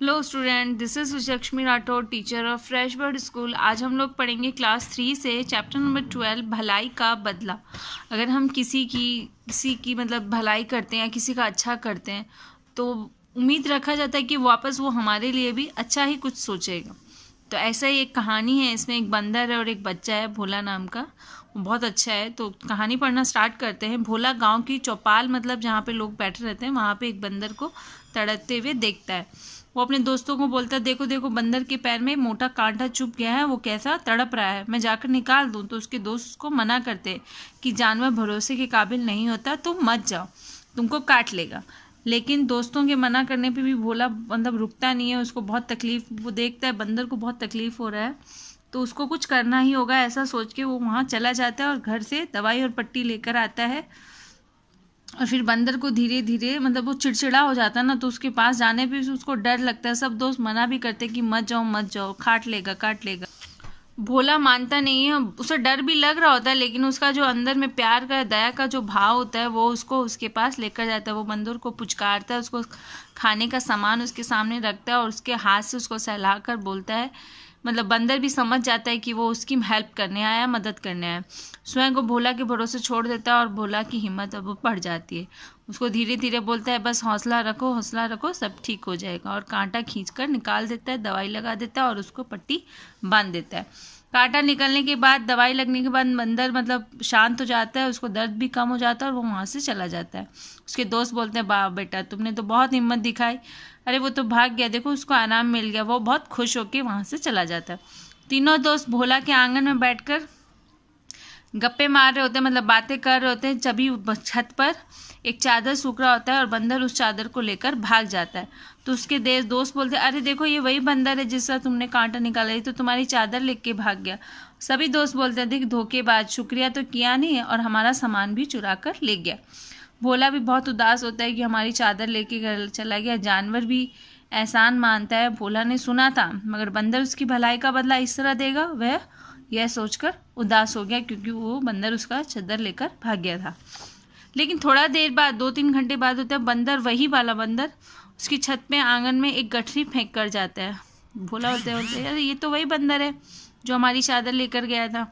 hello student this is Vijayalakshmi Rathore teacher of Fresh Bird School आज हम लोग पढ़ेंगे क्लास थ्री से चैप्टर नंबर ट्वेल्व भलाई का बदला अगर हम किसी की किसी की मतलब भलाई करते हैं या किसी का अच्छा करते हैं तो उम्मीद रखा जाता है कि वापस वो हमारे लिए भी अच्छा ही कुछ सोचेगा तो ऐसा ही एक कहानी है इसमें एक बंदर है और एक बच्चा है भोला नाम का बहुत अच्छा है तो कहानी पढ़ना स्टार्ट करते हैं भोला गांव की चौपाल मतलब जहाँ पे लोग बैठे रहते हैं वहाँ पे एक बंदर को तड़पते हुए देखता है वो अपने दोस्तों को बोलता है देखो देखो बंदर के पैर में मोटा कांटा चुप गया है वो कैसा तड़प रहा है मैं जाकर निकाल दूँ तो उसके दोस्त उसको मना करते कि जानवर भरोसे के काबिल नहीं होता तुम तो मत जाओ तुमको काट लेगा लेकिन दोस्तों के मना करने पे भी भोला मतलब रुकता नहीं है उसको बहुत तकलीफ वो देखता है बंदर को बहुत तकलीफ हो रहा है तो उसको कुछ करना ही होगा ऐसा सोच के वो वहाँ चला जाता है और घर से दवाई और पट्टी लेकर आता है और फिर बंदर को धीरे धीरे मतलब वो चिड़चिड़ा हो जाता है ना तो उसके पास जाने पर उसको डर लगता है सब दोस्त मना भी करते कि मत जाओ मत जाओ काट लेगा काट लेगा भोला मानता नहीं है उसे डर भी लग रहा होता है लेकिन उसका जो अंदर में प्यार का दया का जो भाव होता है वो उसको उसके पास लेकर जाता है वो बंदर को पुचकारता है उसको खाने का सामान उसके सामने रखता है और उसके हाथ से उसको सहला कर बोलता है मतलब बंदर भी समझ जाता है कि वो उसकी हेल्प करने आया मदद करने आया स्वयं को भोला के भरोसे छोड़ देता है और भोला की हिम्मत अब बढ़ जाती है उसको धीरे धीरे बोलता है बस हौसला रखो हौसला रखो सब ठीक हो जाएगा और कांटा खींच कर निकाल देता है दवाई लगा देता है और उसको पट्टी बांध देता है कांटा निकलने के बाद दवाई लगने के बाद बंदर मतलब शांत हो जाता है उसको दर्द भी कम हो जाता है और वो वहाँ से चला जाता है उसके दोस्त बोलते हैं बाप बेटा तुमने तो बहुत हिम्मत दिखाई अरे वो तो भाग गया देखो उसको आराम मिल गया वो बहुत खुश होकर वहाँ से चला जाता है तीनों दोस्त भोला के आंगन में बैठकर गप्पे मार रहे होते हैं मतलब बातें कर रहे होते हैं जभी छत पर एक चादर सूख रहा होता है और बंदर उस चादर को लेकर भाग जाता है तो उसके देश दोस्त बोलते हैं अरे देखो ये वही बंदर है जिसका तुमने कांटा निकाला तो तुम्हारी चादर लेके भाग गया सभी दोस्त बोलते हैं देख धोखेबाज शुक्रिया तो किया नहीं और हमारा सामान भी चुरा कर ले गया भोला भी बहुत उदास होता है कि हमारी चादर लेके चला गया जानवर भी एहसान मानता है भोला ने सुना था मगर बंदर उसकी भलाई का बदला इस तरह देगा वह यह सोचकर उदास हो गया क्योंकि वो बंदर उसका चादर लेकर भाग गया था लेकिन थोड़ा देर बाद दो तीन घंटे बाद होता है बंदर वही वाला बंदर उसकी छत में आंगन में एक गठरी फेंक कर जाता है भोला होते होते यार ये तो वही बंदर है जो हमारी चादर लेकर गया था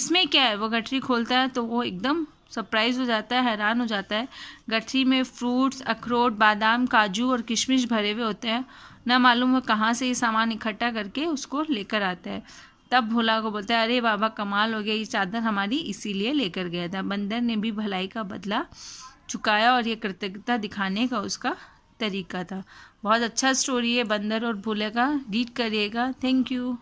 इसमें क्या है वो गठरी खोलता है तो वो एकदम सरप्राइज हो जाता है हैरान हो जाता है गठरी में फ्रूट्स अखरोट बादाम काजू और किशमिश भरे हुए होते हैं ना मालूम वह कहाँ से ये सामान इकट्ठा करके उसको लेकर आता है तब भोला को बोलता है अरे बाबा कमाल हो गया ये चादर हमारी इसीलिए लेकर गया था बंदर ने भी भलाई का बदला चुकाया और ये कृतज्ञता दिखाने का उसका तरीका था बहुत अच्छा स्टोरी है बंदर और भोले का रीड करिएगा थैंक यू